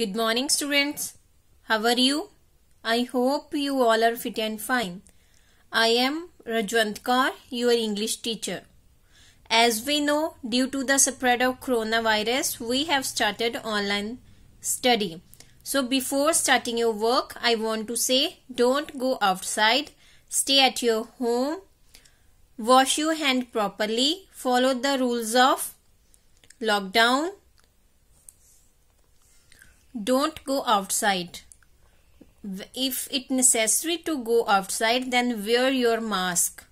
Good morning students. How are you? I hope you all are fit and fine. I am Rajwant Kaur, your English teacher. As we know, due to the spread of coronavirus, we have started online study. So before starting your work, I want to say don't go outside, stay at your home, wash your hand properly, follow the rules of lockdown don't go outside if it necessary to go outside then wear your mask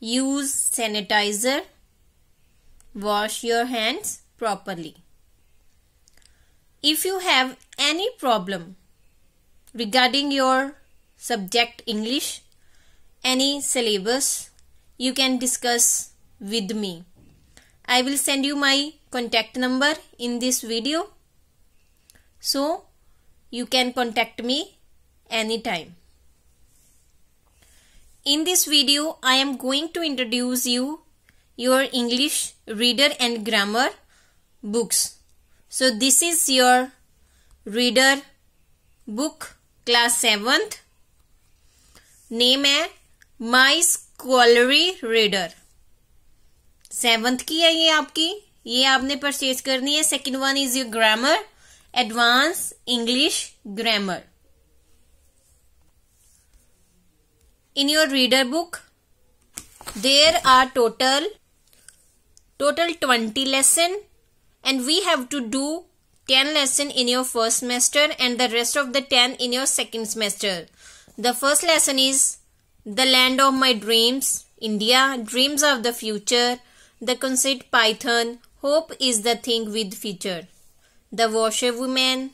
use sanitizer wash your hands properly if you have any problem regarding your subject english any syllabus you can discuss with me i will send you my contact number in this video So you can contact me anytime. In this video, I am going to introduce you your English reader and grammar books. So this is your reader book class 7th. name hai my scholarly reader 7th ki hai ye aapki ये आपने purchase करनी है second one is your grammar Advanced English Grammar. In your reader book, there are total total 20 lesson and we have to do 10 lesson in your first semester and the rest of the 10 in your second semester. The first lesson is The Land of My Dreams, India, Dreams of the Future, The Conceit Python, Hope is the Thing with Future. the washerwoman,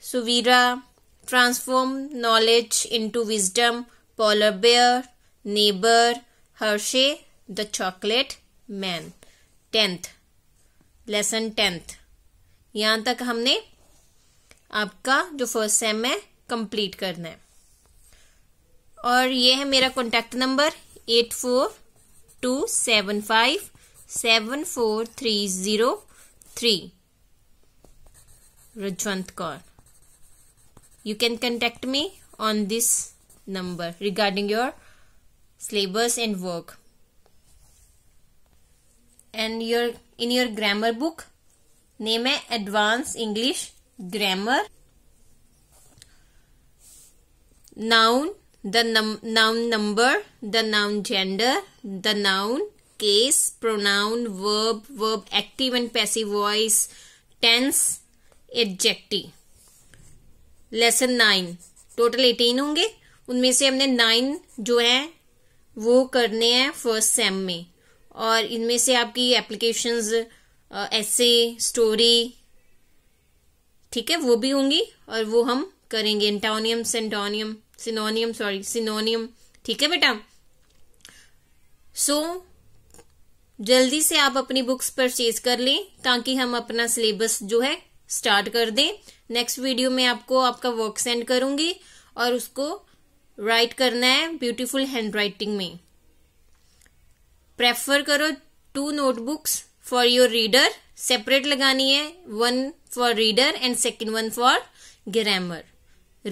Suvira, transform knowledge into wisdom, polar bear, neighbor, Hershey, the chocolate man. Tenth lesson tenth यहाँ तक हमने आपका जो first sem है complete करना है और ये है मेरा contact number eight four two seven five seven four three zero three Rajwant Kaur. You can contact me on this number regarding your syllabus and work. And your in your grammar book, name is Advanced English Grammar. Noun, the num noun number, the noun gender, the noun case, pronoun, verb, verb active and passive voice, tense, adjective lesson nine total eighteen होंगे उनमें से हमने nine जो है वो करने हैं first sem में और इनमें से आपकी एप्लीकेशंस ऐसे स्टोरी ठीक है वो भी होंगी और वो हम करेंगे एंटोनियम सेंटोनियम सिनोनियम सॉरी सिनोनियम ठीक है बेटा सो so, जल्दी से आप अपनी बुक्स परचेज कर लें ताकि हम अपना सिलेबस जो है स्टार्ट कर दें नेक्स्ट वीडियो में आपको आपका वर्क सेंड करूंगी और उसको राइट करना है ब्यूटीफुल हैंड राइटिंग में प्रेफर करो two notebooks for your reader separate लगानी है one for reader and second one for grammar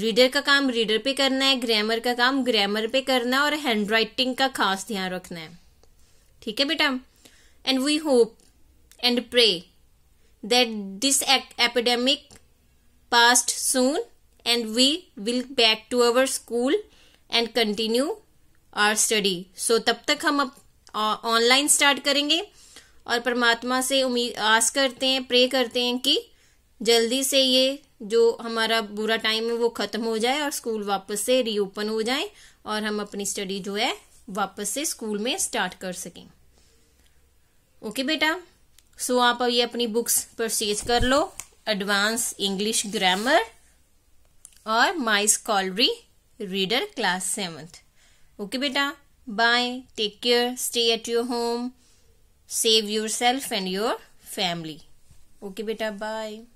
reader का काम रीडर पे करना है ग्रामर का काम ग्रामर पे करना है और हैंड राइटिंग का खास ध्यान रखना है ठीक है बेटा and we hope and pray that this epidemic passed soon and we will back to our school and continue our study. So तब तक हम अब ऑनलाइन स्टार्ट करेंगे और परमात्मा से उम्मीद आस करते हैं प्रे करते हैं कि जल्दी से ये जो हमारा बुरा टाइम है वो ख़त्म हो जाए और स्कूल वापस से रीओपन हो जाए और हम अपनी स्टडी जो है वापस से स्कूल में स्टार्ट कर सकें ओके बेटा सो आप ये अपनी बुक्स परचेज कर लो एडवांस इंग्लिश ग्रामर और my scholarly reader class seventh okay बेटा bye take care stay at your home save yourself and your family okay बेटा बाय